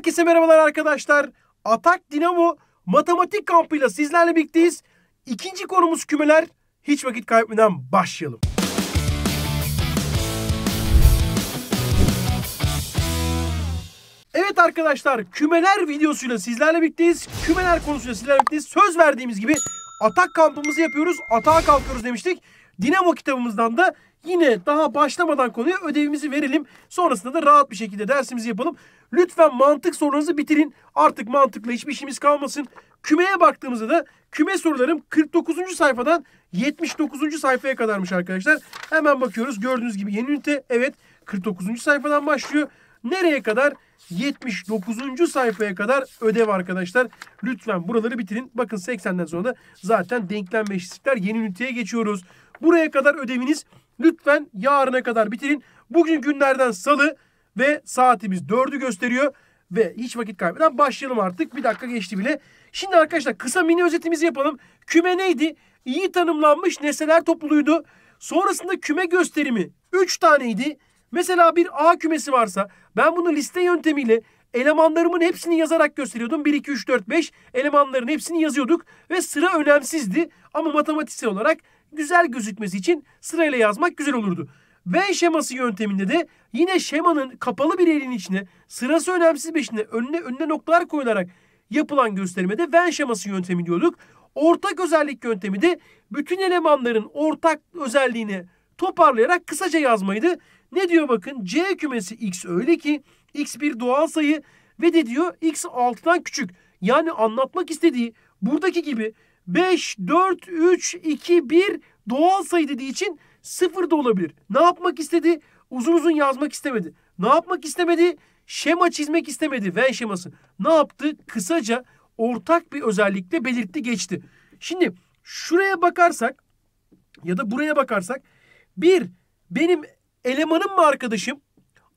Herkese merhabalar arkadaşlar. Atak Dinamo Matematik Kampı'yla sizlerle birlikteyiz. İkinci konumuz kümeler. Hiç vakit kaybetmeden başlayalım. Evet arkadaşlar kümeler videosuyla sizlerle birlikteyiz. Kümeler konusuyla sizlerle birlikteyiz. Söz verdiğimiz gibi atak kampımızı yapıyoruz. Atağa kalkıyoruz demiştik. Dinamo kitabımızdan da Yine daha başlamadan konuya ödevimizi verelim. Sonrasında da rahat bir şekilde dersimizi yapalım. Lütfen mantık sorularınızı bitirin. Artık mantıkla hiçbir işimiz kalmasın. Kümeye baktığımızda da küme sorularım 49. sayfadan 79. sayfaya kadarmış arkadaşlar. Hemen bakıyoruz. Gördüğünüz gibi yeni ünite evet 49. sayfadan başlıyor. Nereye kadar? 79. sayfaya kadar ödev arkadaşlar. Lütfen buraları bitirin. Bakın 80'den sonra da zaten denklem ve eşitlikler yeni üniteye geçiyoruz. Buraya kadar ödeviniz Lütfen yarına kadar bitirin. Bugün günlerden salı ve saatimiz 4'ü gösteriyor. Ve hiç vakit kaybeden başlayalım artık. Bir dakika geçti bile. Şimdi arkadaşlar kısa mini özetimizi yapalım. Küme neydi? İyi tanımlanmış nesneler topluluğuydu. Sonrasında küme gösterimi 3 taneydi. Mesela bir A kümesi varsa ben bunu liste yöntemiyle elemanlarımın hepsini yazarak gösteriyordum. 1, 2, 3, 4, 5 elemanların hepsini yazıyorduk ve sıra önemsizdi. Ama matematiksel olarak güzel gözükmesi için sırayla yazmak güzel olurdu. V şeması yönteminde de yine şemanın kapalı bir elin içine sırası önemsiz beşine önüne önüne noktalar koyularak yapılan göstermede V şeması yöntemi diyorduk. Ortak özellik yöntemi de bütün elemanların ortak özelliğini toparlayarak kısaca yazmaydı. Ne diyor bakın C kümesi X öyle ki X bir doğal sayı ve de diyor X 6'dan küçük. Yani anlatmak istediği buradaki gibi 5, 4, 3, 2, 1 doğal sayı dediği için 0 da olabilir. Ne yapmak istedi? Uzun uzun yazmak istemedi. Ne yapmak istemedi? Şema çizmek istemedi. Venn şeması. Ne yaptı? Kısaca ortak bir özellikle belirtti geçti. Şimdi şuraya bakarsak ya da buraya bakarsak bir benim elemanım mı arkadaşım?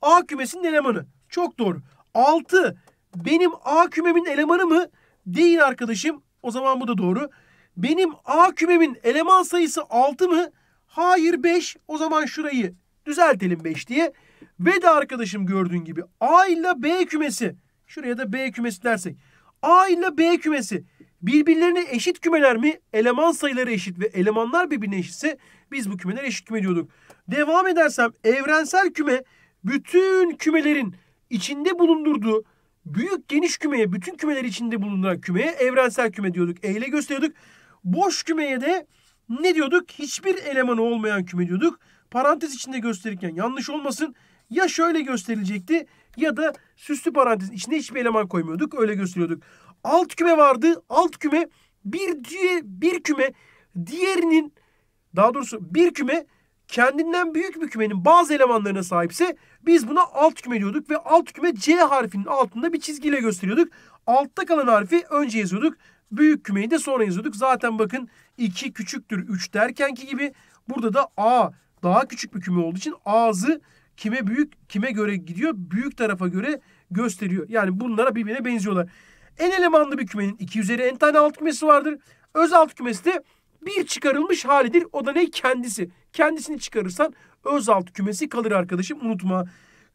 A kümesinin elemanı. Çok doğru. 6 benim A kümemin elemanı mı? Değil arkadaşım. O zaman bu da doğru. Benim A kümemin eleman sayısı 6 mı? Hayır 5. O zaman şurayı düzeltelim 5 diye. Ve de arkadaşım gördüğün gibi A ile B kümesi. Şuraya da B kümesi dersek. A ile B kümesi birbirlerine eşit kümeler mi? Eleman sayıları eşit ve elemanlar birbirine eşitse biz bu kümeler eşit küme diyorduk. Devam edersem evrensel küme bütün kümelerin içinde bulundurduğu büyük geniş kümeye bütün kümeler içinde bulunduran kümeye evrensel küme diyorduk. E ile gösteriyorduk. Boş kümeye de ne diyorduk? Hiçbir elemanı olmayan küme diyorduk. Parantez içinde gösterirken yanlış olmasın. Ya şöyle gösterilecekti ya da süslü parantez içine hiçbir eleman koymuyorduk. Öyle gösteriyorduk. Alt küme vardı. Alt küme bir diye bir küme diğerinin daha doğrusu bir küme kendinden büyük bir kümenin bazı elemanlarına sahipse biz buna alt küme diyorduk ve alt küme C harfinin altında bir çizgiyle gösteriyorduk. Altta kalan harfi önce yazıyorduk. Büyük kümeyi de sonra yazıyorduk. Zaten bakın 2 küçüktür 3 derkenki gibi burada da A daha küçük bir küme olduğu için A'zı kime büyük kime göre gidiyor? Büyük tarafa göre gösteriyor. Yani bunlara birbirine benziyorlar. En elemanlı bir kümenin 2 üzeri en tane alt kümesi vardır. Öz alt kümesi de bir çıkarılmış halidir. O da ne? Kendisi. Kendisini çıkarırsan öz alt kümesi kalır arkadaşım unutma.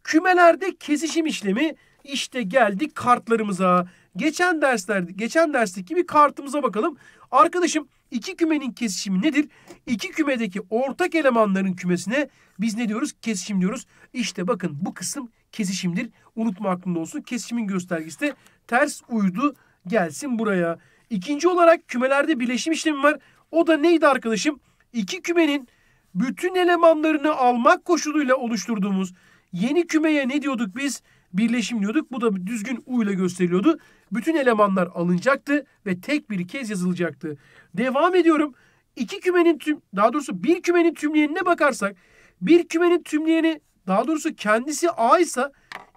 Kümelerde kesişim işlemi işte geldik kartlarımıza. Geçen dersler, geçen dersteki bir kartımıza bakalım. Arkadaşım iki kümenin kesişimi nedir? İki kümedeki ortak elemanların kümesine biz ne diyoruz? Kesişim diyoruz. İşte bakın bu kısım kesişimdir. Unutma aklında olsun. Kesişimin göstergesi de ters uydu gelsin buraya. İkinci olarak kümelerde birleşim işlemi var. O da neydi arkadaşım? İki kümenin bütün elemanlarını almak koşuluyla oluşturduğumuz yeni kümeye ne diyorduk biz? Birleşim diyorduk. Bu da düzgün U ile gösteriliyordu. Bütün elemanlar alınacaktı ve tek bir kez yazılacaktı. Devam ediyorum. İki kümenin tüm, daha doğrusu bir kümenin tümleyenine bakarsak, bir kümenin tümleyeni daha doğrusu kendisi A ise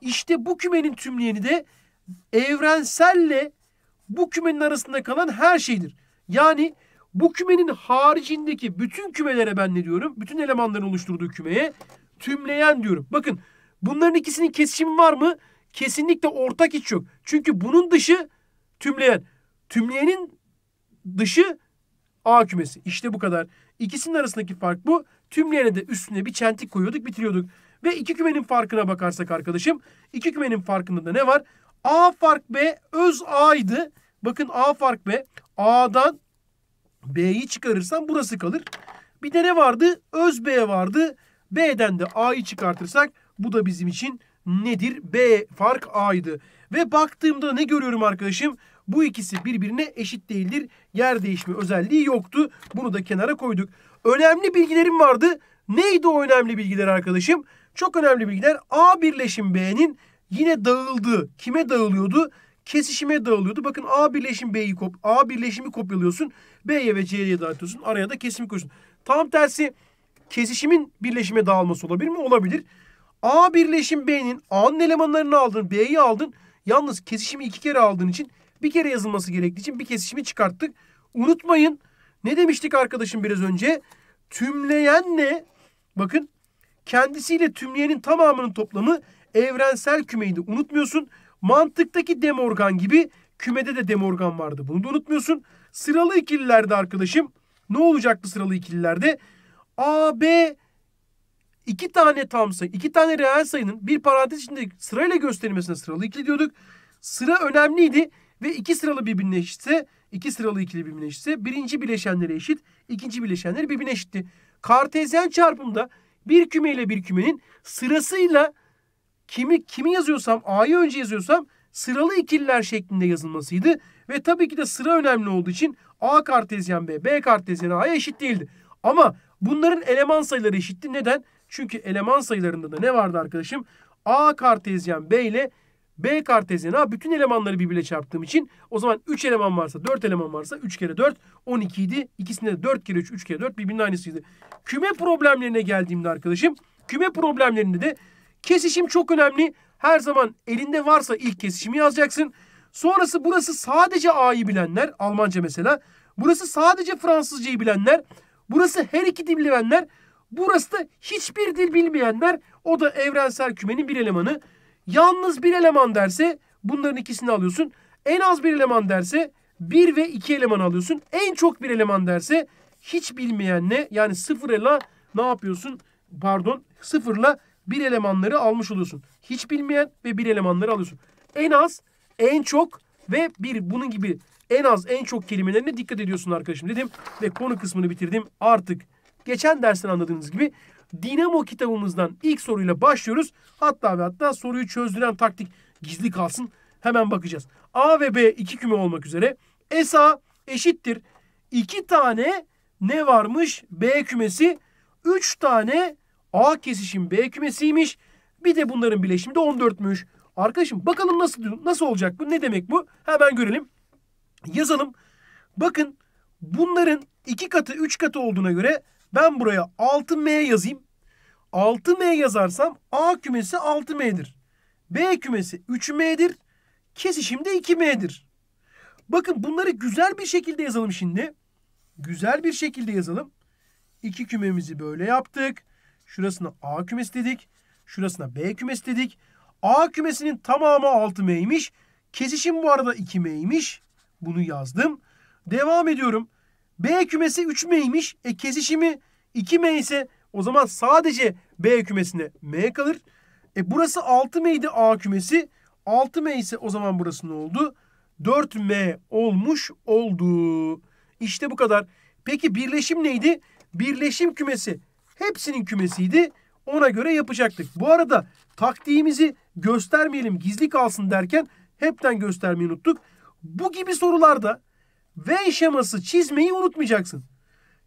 işte bu kümenin tümleyeni de evrenselle bu kümenin arasında kalan her şeydir. Yani bu kümenin haricindeki bütün kümelere ben ne diyorum? Bütün elemanların oluşturduğu kümeye tümleyen diyorum. Bakın bunların ikisinin kesişimi var mı? kesinlikle ortak hiç yok. Çünkü bunun dışı tümleyen. Tümleyenin dışı A kümesi. İşte bu kadar. İkisinin arasındaki fark bu. Tümleyene de üstüne bir çentik koyuyorduk bitiriyorduk. Ve iki kümenin farkına bakarsak arkadaşım. iki kümenin farkında da ne var? A fark B öz A'ydı. Bakın A fark B. A'dan B'yi çıkarırsam burası kalır. Bir de ne vardı? Öz B vardı. B'den de A'yı çıkartırsak bu da bizim için nedir? B fark A'ydı. Ve baktığımda ne görüyorum arkadaşım? Bu ikisi birbirine eşit değildir. Yer değişme özelliği yoktu. Bunu da kenara koyduk. Önemli bilgilerim vardı. Neydi o önemli bilgiler arkadaşım? Çok önemli bilgiler. A birleşim B'nin yine dağıldığı. Kime dağılıyordu? Kesişime dağılıyordu. Bakın A birleşim B'yi kop A birleşimi kopyalıyorsun. B'ye ve C'ye dağıtıyorsun. Araya da kesimi koyuyorsun. Tam tersi kesişimin birleşime dağılması olabilir mi? Olabilir. A birleşim B'nin A'nın elemanlarını aldın, B'yi aldın. Yalnız kesişimi iki kere aldığın için bir kere yazılması gerektiği için bir kesişimi çıkarttık. Unutmayın ne demiştik arkadaşım biraz önce? Tümleyen ne? bakın kendisiyle tümleyenin tamamının toplamı evrensel kümeydi. Unutmuyorsun. Mantıktaki demorgan gibi kümede de demorgan vardı. Bunu da unutmuyorsun. Sıralı ikililerde arkadaşım ne olacaktı sıralı ikililerde? A, B, iki tane tam sayı, iki tane reel sayının bir parantez içinde sırayla gösterilmesine sıralı ikili diyorduk. Sıra önemliydi ve iki sıralı birbirine eşitse, iki sıralı ikili birbirine eşitse birinci bileşenlere eşit, ikinci bileşenleri birbirine eşitti. Kartezyen çarpımda bir küme ile bir kümenin sırasıyla kimi kimi yazıyorsam, A'yı önce yazıyorsam sıralı ikililer şeklinde yazılmasıydı. Ve tabii ki de sıra önemli olduğu için A kartezyen B, B kartezyen A'ya eşit değildi. Ama bunların eleman sayıları eşitti. Neden? Çünkü eleman sayılarında da ne vardı arkadaşım? A kartezyen B ile B kartezyen A bütün elemanları birbirine çarptığım için o zaman 3 eleman varsa 4 eleman varsa 3 kere 4 12 idi. İkisinde de 4 kere 3 3 kere 4 birbirinin aynısıydı. Küme problemlerine geldiğimde arkadaşım küme problemlerinde de kesişim çok önemli. Her zaman elinde varsa ilk kesişimi yazacaksın. Sonrası burası sadece A'yı bilenler Almanca mesela. Burası sadece Fransızcayı bilenler. Burası her iki dil bilenler. Burası da hiçbir dil bilmeyenler o da evrensel kümenin bir elemanı. Yalnız bir eleman derse bunların ikisini alıyorsun. En az bir eleman derse bir ve iki eleman alıyorsun. En çok bir eleman derse hiç bilmeyenle yani sıfırla ne yapıyorsun? Pardon sıfırla bir elemanları almış oluyorsun. Hiç bilmeyen ve bir elemanları alıyorsun. En az, en çok ve bir bunun gibi en az en çok kelimelerine dikkat ediyorsun arkadaşım dedim. Ve konu kısmını bitirdim. Artık Geçen dersten anladığınız gibi Dinamo kitabımızdan ilk soruyla başlıyoruz. Hatta ve hatta soruyu çözdüren taktik gizli kalsın. Hemen bakacağız. A ve B iki küme olmak üzere. SA eşittir. İki tane ne varmış? B kümesi. Üç tane A kesişim B kümesiymiş. Bir de bunların bileşimi de 14'müş. Arkadaşım bakalım nasıl nasıl olacak bu? Ne demek bu? Hemen görelim. Yazalım. Bakın bunların iki katı üç katı olduğuna göre ben buraya 6M yazayım. 6M yazarsam A kümesi 6M'dir. B kümesi 3M'dir. Kesişim de 2M'dir. Bakın bunları güzel bir şekilde yazalım şimdi. Güzel bir şekilde yazalım. İki kümemizi böyle yaptık. Şurasına A kümesi dedik. Şurasına B kümesi dedik. A kümesinin tamamı 6M'ymiş. Kesişim bu arada 2M'ymiş. Bunu yazdım. Devam ediyorum. B kümesi 3M'ymiş. E kesişimi 2M ise o zaman sadece B kümesinde M kalır. E burası 6M'ydi A kümesi. 6M ise o zaman burası ne oldu? 4M olmuş oldu. İşte bu kadar. Peki birleşim neydi? Birleşim kümesi hepsinin kümesiydi. Ona göre yapacaktık. Bu arada taktiğimizi göstermeyelim gizli kalsın derken hepten göstermeyi unuttuk. Bu gibi sorularda V şeması çizmeyi unutmayacaksın.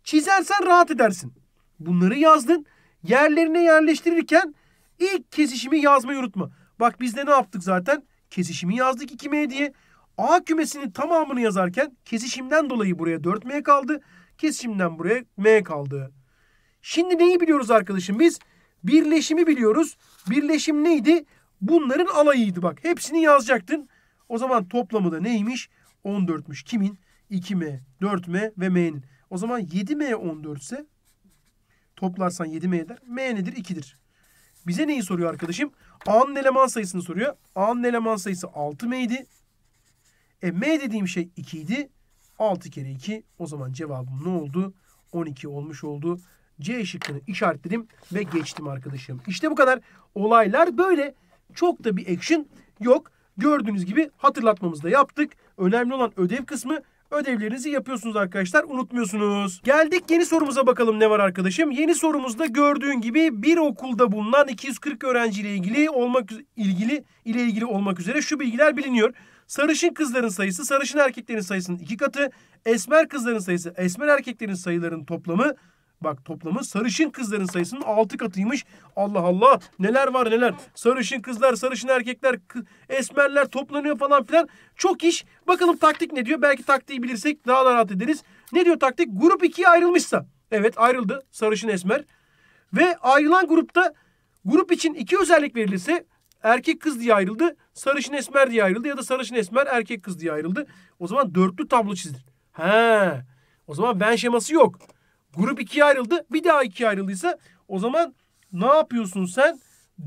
Çizersen rahat edersin. Bunları yazdın. Yerlerine yerleştirirken ilk kesişimi yazmayı unutma. Bak biz de ne yaptık zaten? Kesişimi yazdık 2M diye. A kümesinin tamamını yazarken kesişimden dolayı buraya 4M kaldı. Kesişimden buraya M kaldı. Şimdi neyi biliyoruz arkadaşım biz? Birleşimi biliyoruz. Birleşim neydi? Bunların alayıydı bak. Hepsini yazacaktın. O zaman toplamı da neymiş? 14'müş. Kimin? 2M, 4M ve M'nin. O zaman 7M 14 ise toplarsan 7M eder. M nedir? 2'dir. Bize neyi soruyor arkadaşım? A'nın eleman sayısını soruyor. A'nın eleman sayısı 6M'ydi. E M dediğim şey 2 idi. 6 kere 2 o zaman cevabım ne oldu? 12 olmuş oldu. C şıkkını işaretledim ve geçtim arkadaşım. İşte bu kadar. Olaylar böyle. Çok da bir action yok. Gördüğünüz gibi hatırlatmamızı da yaptık. Önemli olan ödev kısmı ödevlerinizi yapıyorsunuz arkadaşlar. Unutmuyorsunuz. Geldik yeni sorumuza bakalım ne var arkadaşım. Yeni sorumuzda gördüğün gibi bir okulda bulunan 240 öğrenci ile ilgili olmak ilgili ile ilgili olmak üzere şu bilgiler biliniyor. Sarışın kızların sayısı sarışın erkeklerin sayısının iki katı, esmer kızların sayısı esmer erkeklerin sayılarının toplamı Bak toplamı sarışın kızların sayısının altı katıymış. Allah Allah neler var neler. Sarışın kızlar, sarışın erkekler, esmerler toplanıyor falan filan. Çok iş. Bakalım taktik ne diyor? Belki taktiği bilirsek daha da rahat ederiz. Ne diyor taktik? Grup ikiye ayrılmışsa. Evet ayrıldı sarışın esmer. Ve ayrılan grupta grup için iki özellik verilirse erkek kız diye ayrıldı. Sarışın esmer diye ayrıldı ya da sarışın esmer erkek kız diye ayrıldı. O zaman dörtlü tablo çizilir. He. O zaman ben şeması yok. Grup ikiye ayrıldı. Bir daha ikiye ayrıldıysa o zaman ne yapıyorsun sen?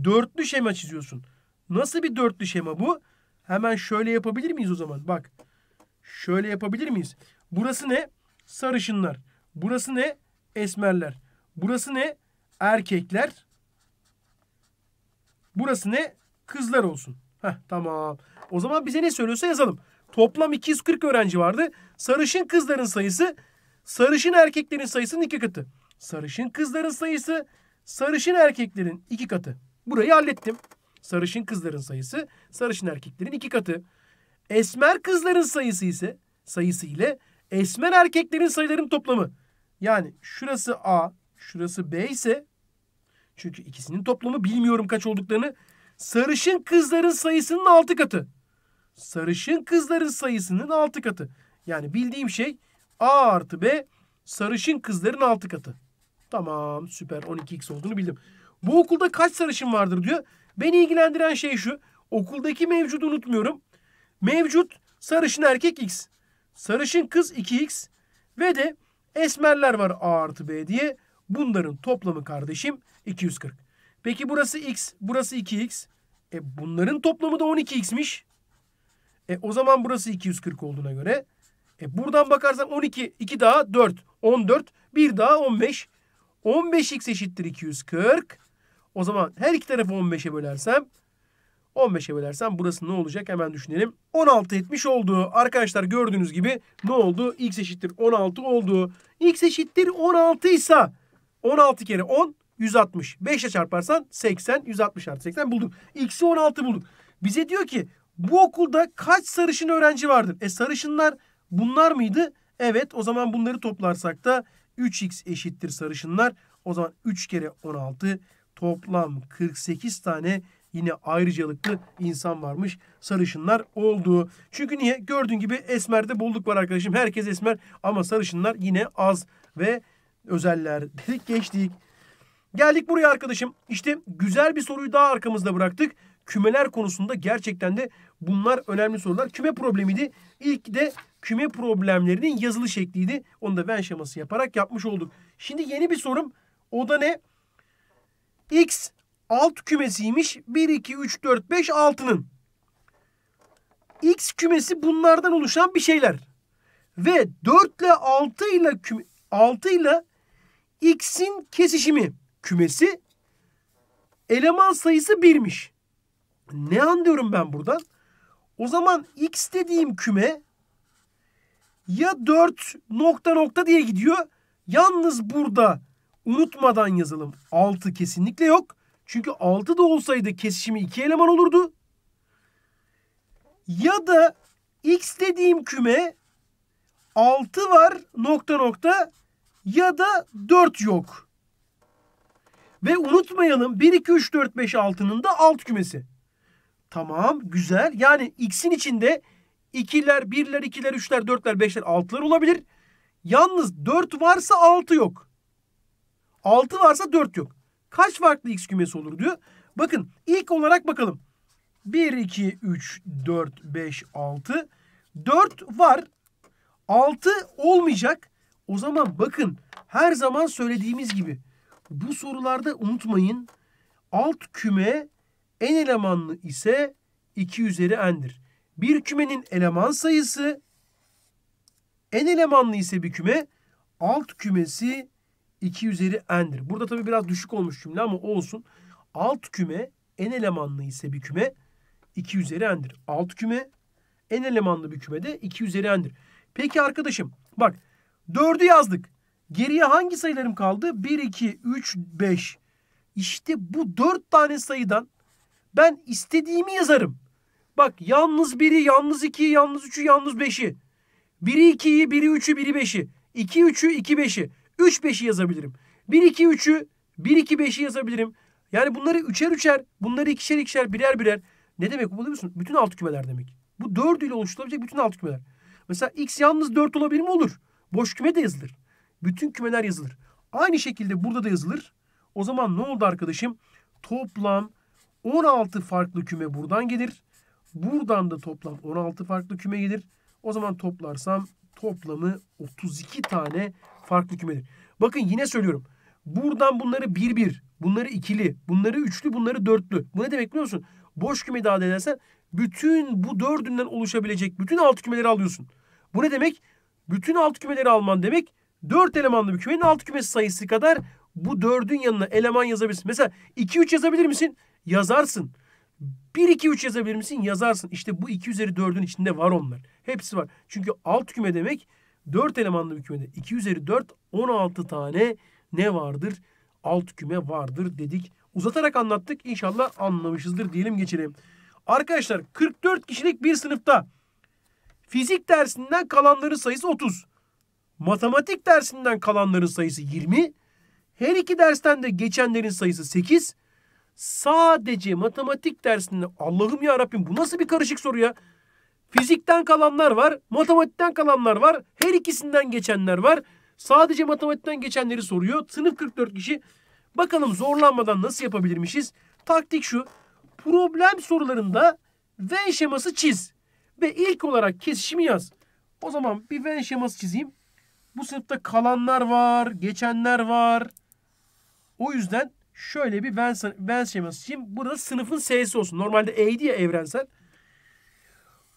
Dörtlü şema çiziyorsun. Nasıl bir dörtlü şema bu? Hemen şöyle yapabilir miyiz o zaman? Bak. Şöyle yapabilir miyiz? Burası ne? Sarışınlar. Burası ne? Esmerler. Burası ne? Erkekler. Burası ne? Kızlar olsun. Heh, tamam. O zaman bize ne söylüyorsa yazalım. Toplam 240 öğrenci vardı. Sarışın kızların sayısı sarışın erkeklerin sayısının iki katı. Sarışın kızların sayısı sarışın erkeklerin iki katı. Burayı hallettim. Sarışın kızların sayısı sarışın erkeklerin iki katı. Esmer kızların sayısı ise sayısı ile esmer erkeklerin sayılarının toplamı. Yani şurası A, şurası B ise çünkü ikisinin toplamı bilmiyorum kaç olduklarını. Sarışın kızların sayısının altı katı. Sarışın kızların sayısının altı katı. Yani bildiğim şey A artı B sarışın kızların altı katı. Tamam süper 12x olduğunu bildim. Bu okulda kaç sarışın vardır diyor. Beni ilgilendiren şey şu. Okuldaki mevcudu unutmuyorum. Mevcut sarışın erkek x. Sarışın kız 2x. Ve de esmerler var A artı B diye. Bunların toplamı kardeşim 240. Peki burası x, burası 2x. E bunların toplamı da 12x'miş. E o zaman burası 240 olduğuna göre e buradan bakarsak 12, 2 daha 4, 14, 1 daha 15. 15x eşittir 240. O zaman her iki tarafı 15'e bölersem 15'e bölersem burası ne olacak hemen düşünelim. 16 etmiş oldu. Arkadaşlar gördüğünüz gibi ne oldu? X eşittir 16 oldu. X eşittir 16 ise 16 kere 10 160. 5'e çarparsan 80. 160 artı 80 bulduk. X'i 16 bulduk. Bize diyor ki bu okulda kaç sarışın öğrenci vardır? E sarışınlar Bunlar mıydı? Evet o zaman bunları toplarsak da 3x eşittir sarışınlar. O zaman 3 kere 16 toplam 48 tane yine ayrıcalıklı insan varmış. Sarışınlar oldu. Çünkü niye? Gördüğün gibi esmerde bulduk var arkadaşım. Herkes esmer ama sarışınlar yine az ve özeller dedik geçtik. Geldik buraya arkadaşım. İşte güzel bir soruyu daha arkamızda bıraktık. Kümeler konusunda gerçekten de Bunlar önemli sorular. Küme problemiydi. İlk de küme problemlerinin yazılı şekliydi. Onu da ben şeması yaparak yapmış olduk. Şimdi yeni bir sorum. O da ne? X alt kümesiymiş. 1, 2, 3, 4, 5, 6'nın. X kümesi bunlardan oluşan bir şeyler. Ve 4 ile 6 ile küme, 6 ile X'in kesişimi kümesi eleman sayısı 1'miş. Ne anlıyorum ben buradan? O zaman x dediğim küme ya 4 nokta nokta diye gidiyor. Yalnız burada unutmadan yazalım. 6 kesinlikle yok. Çünkü 6 da olsaydı kesişimi 2 eleman olurdu. Ya da x dediğim küme 6 var nokta nokta ya da 4 yok. Ve unutmayalım 1, 2, 3, 4, 5, 6'nın da alt kümesi. Tamam güzel. Yani x'in içinde ikiler, birler, ikiler, üçler, dörtler, beşler, altılar olabilir. Yalnız 4 varsa 6 yok. 6 varsa 4 yok. Kaç farklı x kümesi olur diyor. Bakın ilk olarak bakalım. 1, 2, 3, 4, 5, 6. 4 var. 6 olmayacak. O zaman bakın her zaman söylediğimiz gibi bu sorularda unutmayın alt küme en elemanlı ise 2 üzeri n'dir. Bir kümenin eleman sayısı en elemanlı ise bir küme alt kümesi 2 üzeri n'dir. Burada tabii biraz düşük olmuş cümle ama olsun. Alt küme en elemanlı ise bir küme 2 üzeri n'dir. Alt küme en elemanlı bir kümede 2 üzeri n'dir. Peki arkadaşım bak 4'ü yazdık. Geriye hangi sayılarım kaldı? 1, 2, 3, 5. İşte bu 4 tane sayıdan ben istediğimi yazarım. Bak yalnız biri, yalnız iki, yalnız üçü, yalnız beşi. Biri ikiyi, biri üçü, biri beşi. İki üçü, iki beşi. Üç beşi yazabilirim. Bir iki üçü, bir iki beşi yazabilirim. Yani bunları üçer üçer, bunları ikişer ikişer, birer birer. Ne demek bu biliyor musun? Bütün alt kümeler demek. Bu dördüyle oluşturulabilecek bütün alt kümeler. Mesela x yalnız dört olabilir mi? Olur. Boş küme de yazılır. Bütün kümeler yazılır. Aynı şekilde burada da yazılır. O zaman ne oldu arkadaşım? Toplam 16 farklı küme buradan gelir. Buradan da toplam 16 farklı küme gelir. O zaman toplarsam toplamı 32 tane farklı kümedir. Bakın yine söylüyorum. Buradan bunları bir bir, bunları ikili, bunları üçlü, bunları dörtlü. Bu ne demek biliyor musun? Boş küme daha edersen bütün bu dördünden oluşabilecek bütün altı kümeleri alıyorsun. Bu ne demek? Bütün altı kümeleri alman demek dört elemanlı bir kümenin altı kümesi sayısı kadar bu dördün yanına eleman yazabilirsin. Mesela 2-3 yazabilir misin? Yazarsın. 1 2 3 yazabilir misin? Yazarsın. İşte bu 2 üzeri 4'ün içinde var onlar. Hepsi var. Çünkü alt küme demek 4 elemanlı bir kümede. 2 üzeri 4 16 tane ne vardır? Alt küme vardır dedik. Uzatarak anlattık. İnşallah anlamışızdır diyelim geçelim. Arkadaşlar 44 kişilik bir sınıfta fizik dersinden kalanların sayısı 30. Matematik dersinden kalanların sayısı 20. Her iki dersten de geçenlerin sayısı 8 sadece matematik dersinde Allah'ım ya Rabbim bu nasıl bir karışık soru ya? Fizikten kalanlar var, matematikten kalanlar var, her ikisinden geçenler var. Sadece matematikten geçenleri soruyor. Sınıf 44 kişi. Bakalım zorlanmadan nasıl yapabilirmişiz? Taktik şu. Problem sorularında V şeması çiz. Ve ilk olarak kesişimi yaz. O zaman bir V şeması çizeyim. Bu sınıfta kalanlar var, geçenler var. O yüzden Şöyle bir Vance, Vance şeması çizeyim. Burada sınıfın S'si olsun. Normalde E'ydi ya evrensel.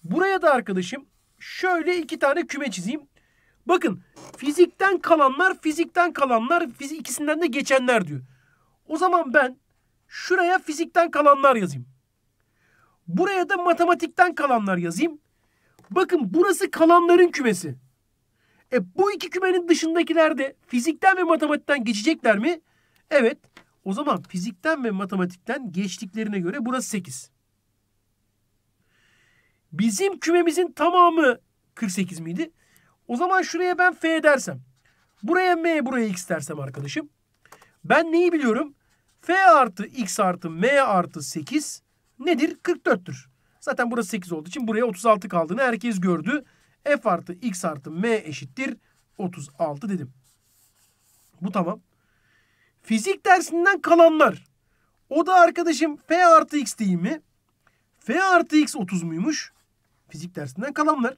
Buraya da arkadaşım şöyle iki tane küme çizeyim. Bakın fizikten kalanlar, fizikten kalanlar, fizik ikisinden de geçenler diyor. O zaman ben şuraya fizikten kalanlar yazayım. Buraya da matematikten kalanlar yazayım. Bakın burası kalanların kümesi. E bu iki kümenin dışındakiler de fizikten ve matematikten geçecekler mi? Evet. O zaman fizikten ve matematikten geçtiklerine göre burası 8. Bizim kümemizin tamamı 48 miydi? O zaman şuraya ben F dersem. Buraya M, buraya X dersem arkadaşım. Ben neyi biliyorum? F artı X artı M artı 8 nedir? 44'tür. Zaten burası 8 olduğu için buraya 36 kaldığını herkes gördü. F artı X artı M eşittir 36 dedim. Bu tamam. Fizik dersinden kalanlar. O da arkadaşım F artı X değil mi? F artı X 30 muymuş? Fizik dersinden kalanlar.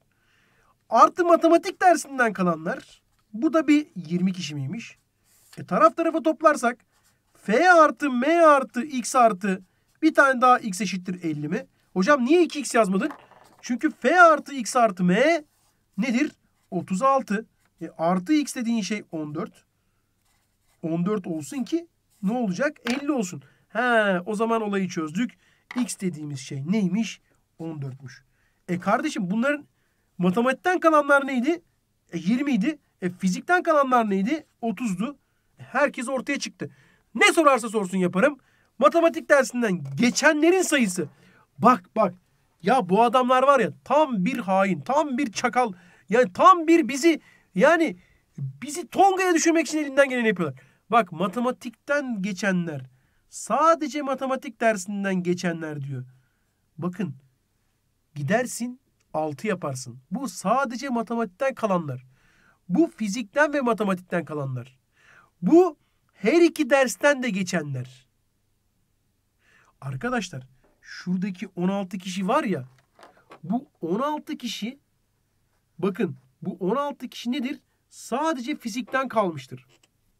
Artı matematik dersinden kalanlar. Bu da bir 20 kişi miymiş? E taraf tarafa toplarsak F artı M artı X artı bir tane daha X eşittir 50 mi? Hocam niye 2X yazmadın? Çünkü F artı X artı M nedir? 36. E, artı X dediğin şey 14. 14 olsun ki ne olacak? 50 olsun. He, o zaman olayı çözdük. X dediğimiz şey neymiş? 14'müş. E kardeşim bunların matematikten kalanlar neydi? E 20 idi. E fizikten kalanlar neydi? 30'du. E, herkes ortaya çıktı. Ne sorarsa sorsun yaparım. Matematik dersinden geçenlerin sayısı. Bak bak. Ya bu adamlar var ya tam bir hain, tam bir çakal. Yani tam bir bizi yani bizi Tonga'ya düşürmek için elinden geleni yapıyorlar. Bak matematikten geçenler. Sadece matematik dersinden geçenler diyor. Bakın gidersin 6 yaparsın. Bu sadece matematikten kalanlar. Bu fizikten ve matematikten kalanlar. Bu her iki dersten de geçenler. Arkadaşlar şuradaki 16 kişi var ya bu 16 kişi bakın bu 16 kişi nedir? Sadece fizikten kalmıştır.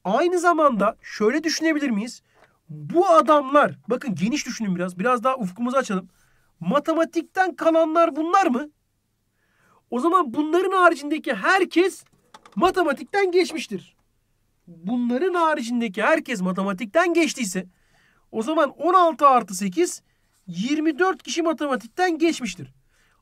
Aynı zamanda şöyle düşünebilir miyiz? Bu adamlar bakın geniş düşünün biraz. Biraz daha ufkumuzu açalım. Matematikten kalanlar bunlar mı? O zaman bunların haricindeki herkes matematikten geçmiştir. Bunların haricindeki herkes matematikten geçtiyse o zaman 16 artı 8 24 kişi matematikten geçmiştir.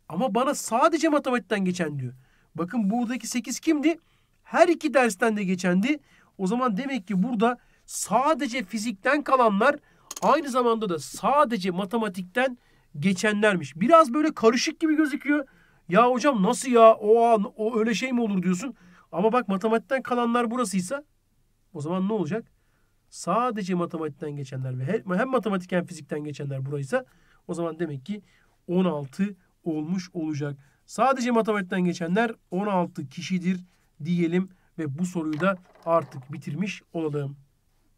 Ama bana sadece matematikten geçen diyor. Bakın buradaki 8 kimdi? Her iki dersten de geçendi. O zaman demek ki burada sadece fizikten kalanlar aynı zamanda da sadece matematikten geçenlermiş. Biraz böyle karışık gibi gözüküyor. Ya hocam nasıl ya o an o öyle şey mi olur diyorsun. Ama bak matematikten kalanlar burasıysa o zaman ne olacak? Sadece matematikten geçenler ve hem matematik hem fizikten geçenler buraysa o zaman demek ki 16 olmuş olacak. Sadece matematikten geçenler 16 kişidir diyelim. Ve bu soruyu da artık bitirmiş olalım.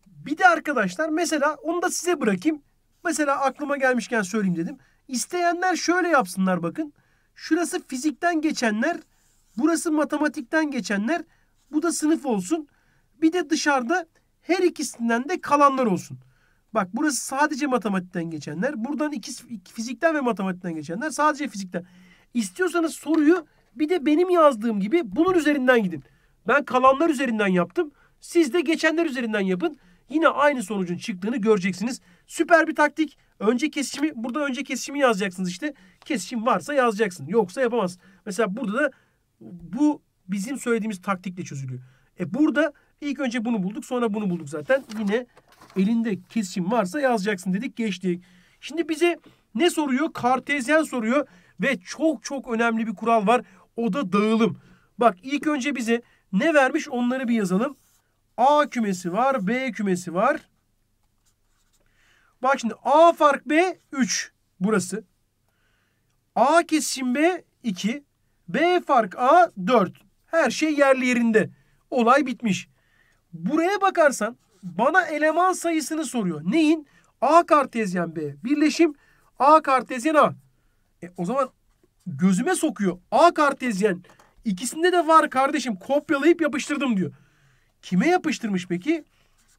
Bir de arkadaşlar mesela onu da size bırakayım. Mesela aklıma gelmişken söyleyeyim dedim. İsteyenler şöyle yapsınlar bakın. Şurası fizikten geçenler, burası matematikten geçenler. Bu da sınıf olsun. Bir de dışarıda her ikisinden de kalanlar olsun. Bak burası sadece matematikten geçenler. Buradan ikisi fizikten ve matematikten geçenler. Sadece fizikten. İstiyorsanız soruyu bir de benim yazdığım gibi bunun üzerinden gidin. Ben kalanlar üzerinden yaptım. Siz de geçenler üzerinden yapın. Yine aynı sonucun çıktığını göreceksiniz. Süper bir taktik. Önce kesişimi, burada önce kesişimi yazacaksınız işte. Kesişim varsa yazacaksın. Yoksa yapamaz. Mesela burada da bu bizim söylediğimiz taktikle çözülüyor. E burada ilk önce bunu bulduk sonra bunu bulduk zaten. Yine elinde kesişim varsa yazacaksın dedik geçtik. Şimdi bize ne soruyor? Kartezyen soruyor ve çok çok önemli bir kural var. O da dağılım. Bak ilk önce bize ne vermiş onları bir yazalım. A kümesi var, B kümesi var. Bak şimdi A fark B 3 burası. A kesişim B 2. B fark A 4. Her şey yerli yerinde. Olay bitmiş. Buraya bakarsan bana eleman sayısını soruyor. Neyin? A kartezyen B. Birleşim A kartezyen A. E, o zaman gözüme sokuyor. A kartezyen İkisinde de var kardeşim kopyalayıp yapıştırdım diyor. Kime yapıştırmış peki?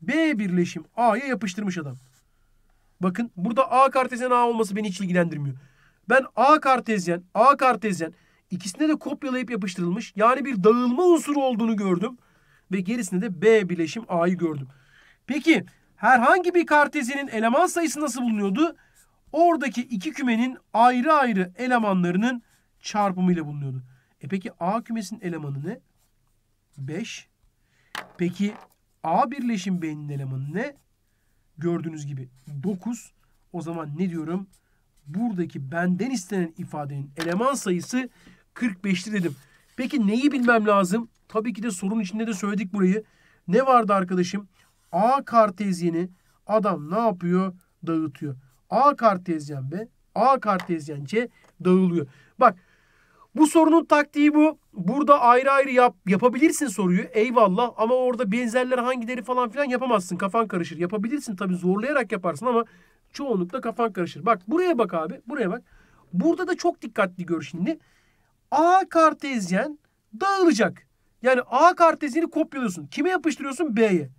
B birleşim A'ya yapıştırmış adam. Bakın burada A kartezyen A olması beni hiç ilgilendirmiyor. Ben A kartezyen, A kartezyen ikisinde de kopyalayıp yapıştırılmış. Yani bir dağılma unsuru olduğunu gördüm. Ve gerisinde de B birleşim A'yı gördüm. Peki herhangi bir kartezyenin eleman sayısı nasıl bulunuyordu? Oradaki iki kümenin ayrı ayrı elemanlarının çarpımıyla bulunuyordu. E peki A kümesinin elemanı ne? 5. Peki A birleşim B'nin elemanı ne? Gördüğünüz gibi 9. O zaman ne diyorum? Buradaki benden istenen ifadenin eleman sayısı 45'ti dedim. Peki neyi bilmem lazım? Tabii ki de sorun içinde de söyledik burayı. Ne vardı arkadaşım? A kartezyeni adam ne yapıyor? Dağıtıyor. A kartezyen B, A kartezyen C dağılıyor. Bak bu sorunun taktiği bu. Burada ayrı ayrı yap, yapabilirsin soruyu. Eyvallah ama orada benzerler hangileri falan filan yapamazsın. Kafan karışır. Yapabilirsin tabii zorlayarak yaparsın ama çoğunlukla kafan karışır. Bak buraya bak abi. Buraya bak. Burada da çok dikkatli gör şimdi. A kartezyen dağılacak. Yani A kartezini kopyalıyorsun. Kime yapıştırıyorsun? B'ye.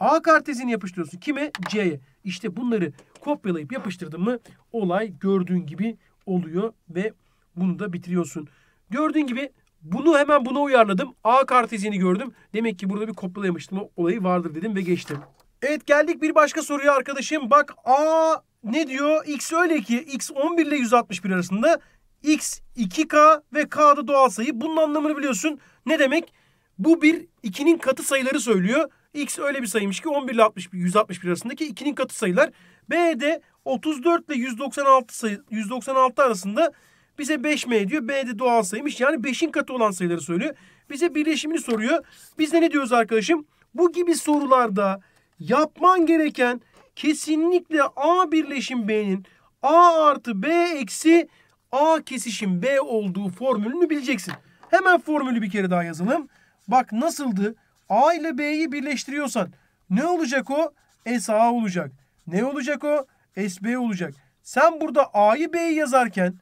A kartezini yapıştırıyorsun. Kime? C'ye. İşte bunları kopyalayıp yapıştırdın mı olay gördüğün gibi oluyor ve bunu da bitiriyorsun. Gördüğün gibi bunu hemen buna uyarladım. A kartezini gördüm. Demek ki burada bir kopyalayamıştım. O olayı vardır dedim ve geçtim. Evet geldik bir başka soruya arkadaşım. Bak A ne diyor? X öyle ki X 11 ile 161 arasında. X 2K ve K'da doğal sayı. Bunun anlamını biliyorsun. Ne demek? Bu bir 2'nin katı sayıları söylüyor. X öyle bir sayıymış ki 11 ile 61, 161 arasındaki 2'nin katı sayılar. B de 34 ile 196, sayı, 196 arasında bize 5M diyor. B de doğal sayıymış. Yani 5'in katı olan sayıları söylüyor. Bize birleşimini soruyor. Biz de ne diyoruz arkadaşım? Bu gibi sorularda yapman gereken kesinlikle A birleşim B'nin A artı B eksi A kesişim B olduğu formülünü bileceksin. Hemen formülü bir kere daha yazalım. Bak nasıldı? A ile B'yi birleştiriyorsan ne olacak o? SA olacak. Ne olacak o? SB olacak. Sen burada A'yı B'yi yazarken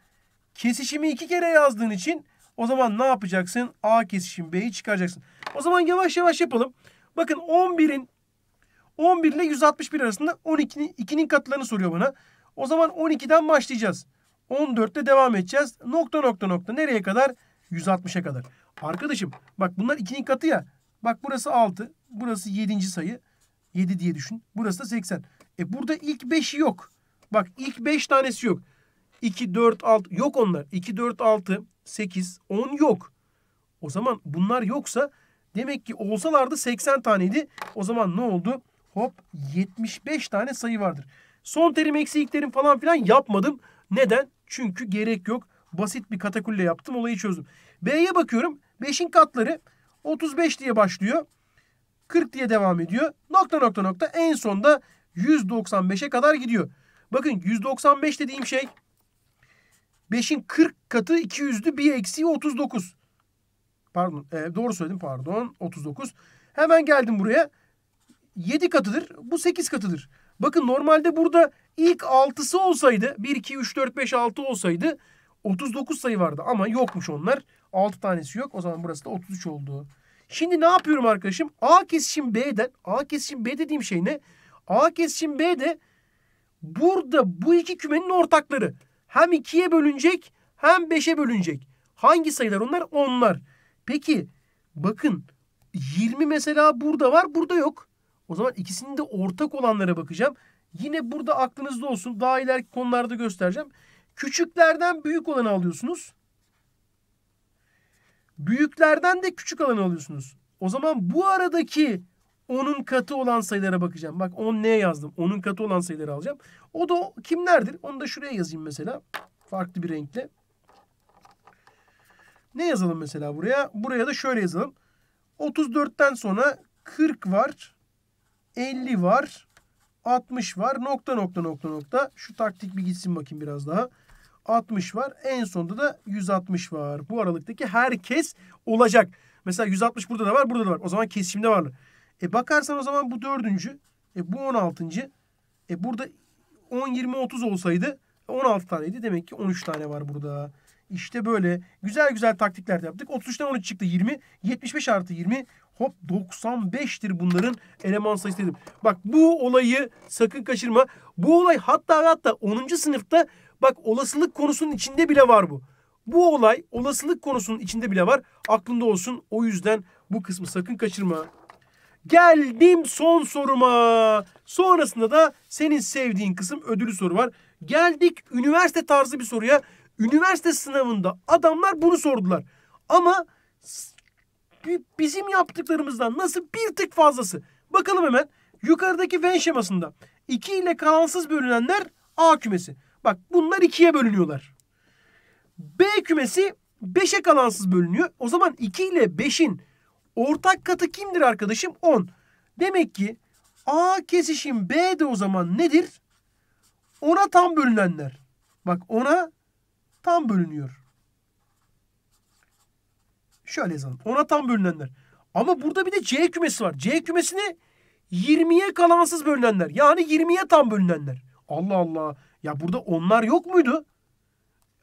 kesişimi iki kere yazdığın için o zaman ne yapacaksın? A kesişim B'yi çıkaracaksın. O zaman yavaş yavaş yapalım. Bakın 11'in 11 ile 161 arasında 12'nin 2'nin katlarını soruyor bana. O zaman 12'den başlayacağız. 14'te devam edeceğiz. Nokta nokta nokta nereye kadar? 160'a kadar. Arkadaşım bak bunlar 2'nin katı ya. Bak burası 6. Burası 7. sayı. 7 diye düşün. Burası da 80. E burada ilk 5'i yok. Bak ilk 5 tanesi yok. 2, 4, 6 yok onlar. 2, 4, 6, 8, 10 yok. O zaman bunlar yoksa demek ki olsalardı 80 taneydi. O zaman ne oldu? Hop 75 tane sayı vardır. Son terim eksi ilk terim falan filan yapmadım. Neden? Çünkü gerek yok. Basit bir katakulle yaptım olayı çözdüm. B'ye bakıyorum. 5'in katları 35 diye başlıyor. 40 diye devam ediyor. Nokta nokta nokta en sonda 195'e kadar gidiyor. Bakın 195 dediğim şey 5'in 40 katı 200'lü bir eksiği 39. Pardon e, doğru söyledim pardon 39. Hemen geldim buraya. 7 katıdır bu 8 katıdır. Bakın normalde burada ilk 6'sı olsaydı 1, 2, 3, 4, 5, 6 olsaydı 39 sayı vardı ama yokmuş onlar. 6 tanesi yok o zaman burası da 33 oldu. Şimdi ne yapıyorum arkadaşım? A kesişim B'den. A kesişim B dediğim şey ne? A kesişim B de burada bu iki kümenin ortakları hem ikiye bölünecek hem beşe bölünecek. Hangi sayılar onlar? Onlar. Peki bakın 20 mesela burada var burada yok. O zaman ikisinin de ortak olanlara bakacağım. Yine burada aklınızda olsun. Daha ileriki konularda göstereceğim. Küçüklerden büyük olanı alıyorsunuz. Büyüklerden de küçük alanı alıyorsunuz. O zaman bu aradaki 10'un katı olan sayılara bakacağım. Bak 10 neye yazdım? 10'un katı olan sayıları alacağım. O da kimlerdir? Onu da şuraya yazayım mesela. Farklı bir renkle. Ne yazalım mesela buraya? Buraya da şöyle yazalım. 34'ten sonra 40 var. 50 var. 60 var. Nokta nokta nokta nokta. Şu taktik bir gitsin bakayım biraz daha. 60 var. En sonda da 160 var. Bu aralıktaki herkes olacak. Mesela 160 burada da var, burada da var. O zaman kesişimde varlar. E bakarsan o zaman bu dördüncü. E bu on altıncı. E burada 10, 20, 30 olsaydı 16 taneydi. Demek ki 13 tane var burada. İşte böyle güzel güzel taktikler de yaptık. 33'ten 13 çıktı 20. 75 artı 20. Hop 95'tir bunların eleman sayısı dedim. Bak bu olayı sakın kaçırma. Bu olay hatta hatta 10. sınıfta bak olasılık konusunun içinde bile var bu. Bu olay olasılık konusunun içinde bile var. Aklında olsun. O yüzden bu kısmı sakın kaçırma. Geldim son soruma. Sonrasında da senin sevdiğin kısım ödülü soru var. Geldik üniversite tarzı bir soruya. Üniversite sınavında adamlar bunu sordular. Ama bizim yaptıklarımızdan nasıl bir tık fazlası. Bakalım hemen. Yukarıdaki Venn şemasında 2 ile kalansız bölünenler A kümesi. Bak bunlar 2'ye bölünüyorlar. B kümesi 5'e kalansız bölünüyor. O zaman 2 ile 5'in Ortak katı kimdir arkadaşım? 10. Demek ki A kesişim B de o zaman nedir? Ona tam bölünenler. Bak ona tam bölünüyor. Şöyle yazalım. Ona tam bölünenler. Ama burada bir de C kümesi var. C kümesini 20'ye kalansız bölünenler. Yani 20'ye tam bölünenler. Allah Allah. Ya burada onlar yok muydu?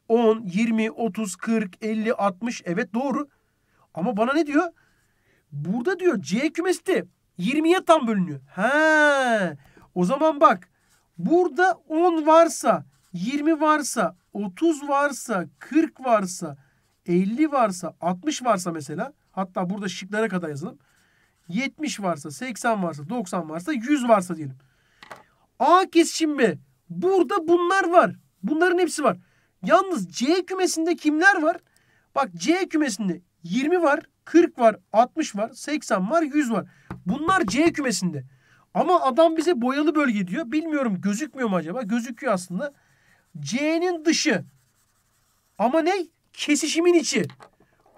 10, 20, 30, 40, 50, 60. Evet doğru. Ama bana ne diyor? Burada diyor C kümesi 20'ye tam bölünüyor. He. O zaman bak. Burada 10 varsa, 20 varsa, 30 varsa, 40 varsa, 50 varsa, 60 varsa mesela. Hatta burada şıklara kadar yazalım. 70 varsa, 80 varsa, 90 varsa, 100 varsa diyelim. A kesişim B. Burada bunlar var. Bunların hepsi var. Yalnız C kümesinde kimler var? Bak C kümesinde 20 var. 40 var, 60 var, 80 var, 100 var. Bunlar C kümesinde. Ama adam bize boyalı bölge diyor. Bilmiyorum gözükmüyor mu acaba? Gözüküyor aslında. C'nin dışı. Ama ne? Kesişimin içi.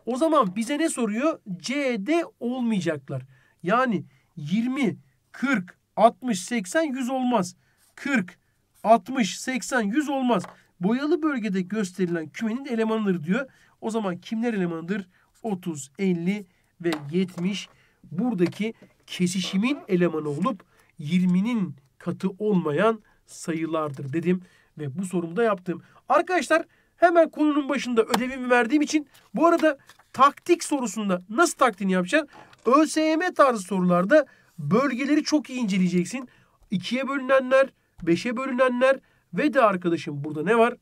O zaman bize ne soruyor? C'de olmayacaklar. Yani 20, 40, 60, 80, 100 olmaz. 40, 60, 80, 100 olmaz. Boyalı bölgede gösterilen kümenin elemanıdır diyor. O zaman kimler elemanıdır? 30, 50 ve 70 buradaki kesişimin elemanı olup 20'nin katı olmayan sayılardır dedim ve bu sorumu da yaptım. Arkadaşlar hemen konunun başında ödevimi verdiğim için bu arada taktik sorusunda nasıl taktiğini yapacaksın? ÖSYM tarzı sorularda bölgeleri çok iyi inceleyeceksin. 2'ye bölünenler, beşe bölünenler ve de arkadaşım burada ne var?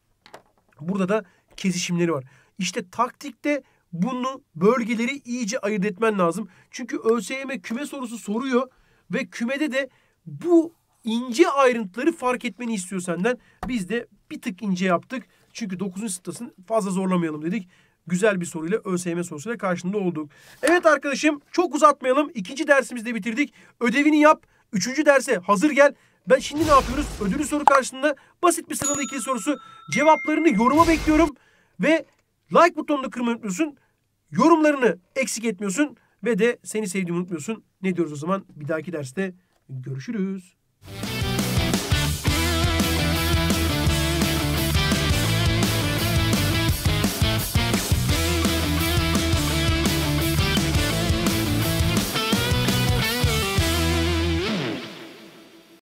Burada da kesişimleri var. İşte taktikte bunu bölgeleri iyice ayırt etmen lazım. Çünkü ÖSYM küme sorusu soruyor ve kümede de bu ince ayrıntıları fark etmeni istiyor senden. Biz de bir tık ince yaptık. Çünkü 9. sınıftasın fazla zorlamayalım dedik. Güzel bir soruyla ÖSYM sorusuyla karşında olduk. Evet arkadaşım çok uzatmayalım. İkinci dersimizde bitirdik. Ödevini yap. Üçüncü derse hazır gel. Ben şimdi ne yapıyoruz? Ödülü soru karşısında basit bir sıralı ikili sorusu. Cevaplarını yoruma bekliyorum. Ve like butonunu kırmayı unutmuyorsun. Yorumlarını eksik etmiyorsun ve de seni sevdiğimi unutmuyorsun. Ne diyoruz o zaman? Bir dahaki derste görüşürüz.